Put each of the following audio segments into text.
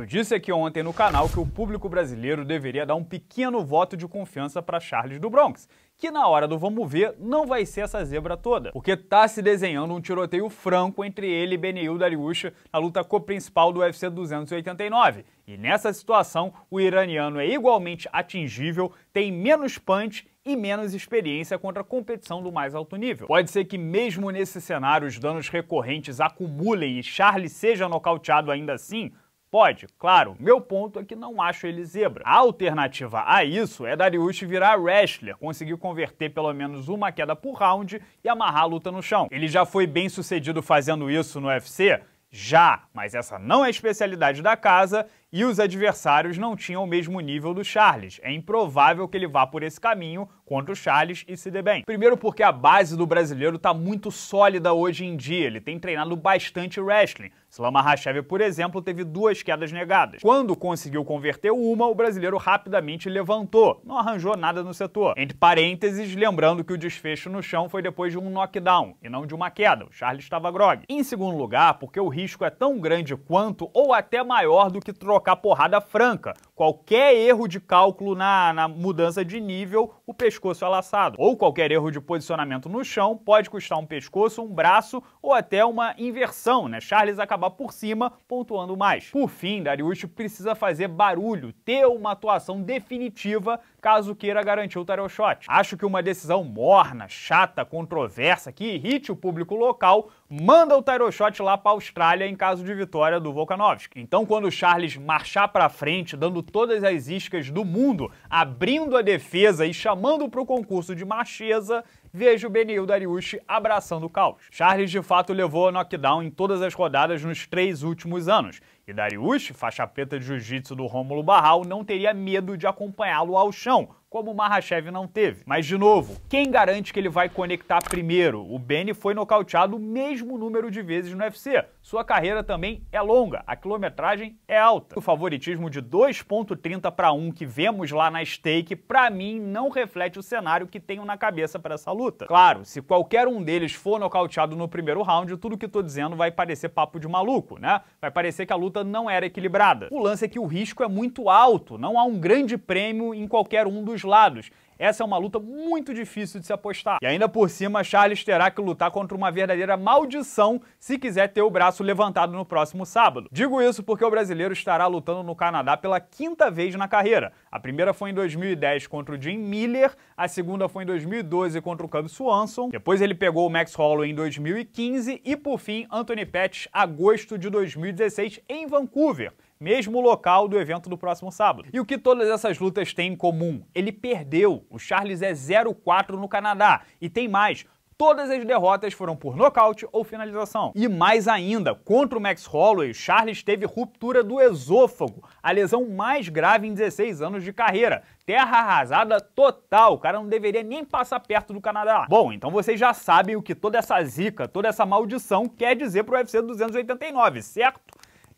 Eu disse aqui ontem no canal que o público brasileiro deveria dar um pequeno voto de confiança para Charles do Bronx, que na hora do vamos ver não vai ser essa zebra toda, porque tá se desenhando um tiroteio franco entre ele e Benil Dariush na luta co-principal do UFC 289. E nessa situação, o iraniano é igualmente atingível, tem menos punch e menos experiência contra a competição do mais alto nível. Pode ser que mesmo nesse cenário os danos recorrentes acumulem e Charles seja nocauteado ainda assim, Pode, claro, meu ponto é que não acho ele zebra. A alternativa a isso é Dariush virar wrestler, conseguir converter pelo menos uma queda por round e amarrar a luta no chão. Ele já foi bem sucedido fazendo isso no UFC? Já, mas essa não é a especialidade da casa e os adversários não tinham o mesmo nível do Charles. É improvável que ele vá por esse caminho contra o Charles e se dê bem. Primeiro porque a base do brasileiro está muito sólida hoje em dia, ele tem treinado bastante wrestling, Slama Hachev, por exemplo, teve duas quedas negadas. Quando conseguiu converter uma, o brasileiro rapidamente levantou, não arranjou nada no setor. Entre parênteses, lembrando que o desfecho no chão foi depois de um knockdown e não de uma queda. O Charles estava grog. Em segundo lugar, porque o risco é tão grande quanto ou até maior do que trocar porrada franca Qualquer erro de cálculo na, na mudança de nível, o pescoço é laçado. Ou qualquer erro de posicionamento no chão pode custar um pescoço, um braço ou até uma inversão, né? Charles acabar por cima, pontuando mais. Por fim, Dariush precisa fazer barulho, ter uma atuação definitiva caso queira garantir o title shot. Acho que uma decisão morna, chata, controversa, que irrite o público local, manda o title shot lá para a Austrália em caso de vitória do Volkanovski. Então, quando o Charles marchar para frente, dando todas as iscas do mundo, abrindo a defesa e chamando para o concurso de marchesa, vejo Benil Dariushi abraçando o caos. Charles de fato levou a knockdown em todas as rodadas nos três últimos anos e Darius, faixa preta de jiu-jitsu do Rômulo Barral, não teria medo de acompanhá-lo ao chão, como o Mahashev não teve. Mas de novo, quem garante que ele vai conectar primeiro? O Benny foi nocauteado o mesmo número de vezes no UFC. Sua carreira também é longa, a quilometragem é alta. O favoritismo de 2.30 para 1 que vemos lá na stake, para mim, não reflete o cenário que tenho na cabeça para essa luta. Claro, se qualquer um deles for nocauteado no primeiro round, tudo que tô dizendo vai parecer papo de maluco, né? Vai parecer que a luta disputa não era equilibrada. O lance é que o risco é muito alto, não há um grande prêmio em qualquer um dos lados. Essa é uma luta muito difícil de se apostar. E ainda por cima, Charles terá que lutar contra uma verdadeira maldição se quiser ter o braço levantado no próximo sábado. Digo isso porque o brasileiro estará lutando no Canadá pela quinta vez na carreira. A primeira foi em 2010 contra o Jim Miller, a segunda foi em 2012 contra o Cam Swanson, depois ele pegou o Max Holloway em 2015 e, por fim, Anthony Pettis agosto de 2016 em Vancouver mesmo local do evento do próximo sábado. E o que todas essas lutas têm em comum? Ele perdeu. O Charles é 0-4 no Canadá. E tem mais. Todas as derrotas foram por nocaute ou finalização. E mais ainda, contra o Max Holloway, o Charles teve ruptura do esôfago, a lesão mais grave em 16 anos de carreira. Terra arrasada total, o cara não deveria nem passar perto do Canadá. Bom, então vocês já sabem o que toda essa zica, toda essa maldição quer dizer pro UFC 289, certo?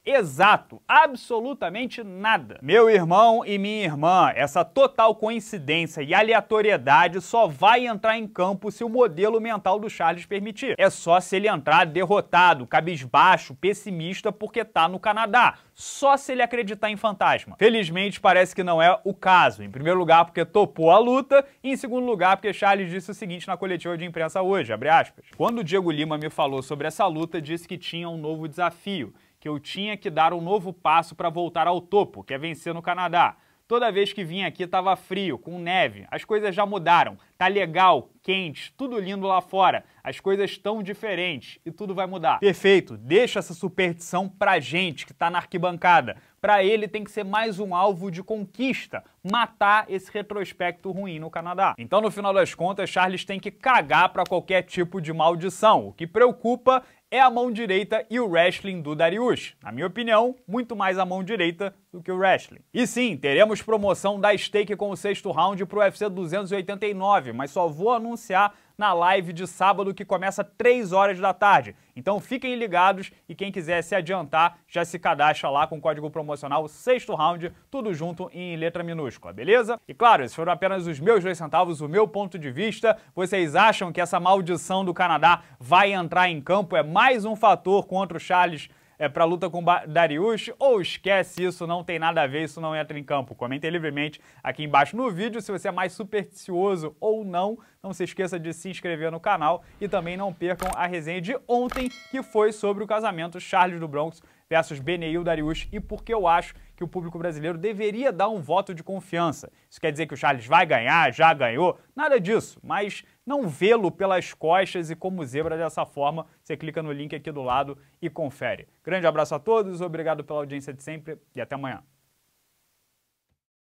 Exato, absolutamente nada. Meu irmão e minha irmã, essa total coincidência e aleatoriedade só vai entrar em campo se o modelo mental do Charles permitir. É só se ele entrar derrotado, cabisbaixo, pessimista porque tá no Canadá. Só se ele acreditar em fantasma. Felizmente parece que não é o caso. Em primeiro lugar, porque topou a luta, e em segundo lugar, porque Charles disse o seguinte na coletiva de imprensa hoje, abre aspas. Quando o Diego Lima me falou sobre essa luta, disse que tinha um novo desafio que eu tinha que dar um novo passo para voltar ao topo, que é vencer no Canadá. Toda vez que vim aqui estava frio, com neve, as coisas já mudaram. Tá legal, quente, tudo lindo lá fora. As coisas estão diferentes e tudo vai mudar. Perfeito, deixa essa superstição pra gente que tá na arquibancada. Pra ele tem que ser mais um alvo de conquista, matar esse retrospecto ruim no Canadá. Então, no final das contas, Charles tem que cagar para qualquer tipo de maldição. O que preocupa é a mão direita e o wrestling do Darius. Na minha opinião, muito mais a mão direita do que o wrestling. E sim, teremos promoção da stake com o sexto round para o UFC 289 live, mas só vou anunciar na live de sábado que começa 3 horas da tarde. Então fiquem ligados e quem quiser se adiantar já se cadastra lá com o código promocional sexto round, tudo junto em letra minúscula, beleza? E claro, esses foram apenas os meus dois centavos, o meu ponto de vista. Vocês acham que essa maldição do Canadá vai entrar em campo? É mais um fator contra o Charles é, para a luta com Darius, ou esquece isso, não tem nada a ver, isso não entra em campo. Comente livremente aqui embaixo no vídeo se você é mais supersticioso ou não. Não se esqueça de se inscrever no canal e também não percam a resenha de ontem, que foi sobre o casamento Charles do Bronx versus Beneil Darius e porque eu acho que o público brasileiro deveria dar um voto de confiança. Isso quer dizer que o Charles vai ganhar, já ganhou, nada disso, mas não vê-lo pelas costas e como zebra dessa forma. Você clica no link aqui do lado e confere. Grande abraço a todos, obrigado pela audiência de sempre e até amanhã.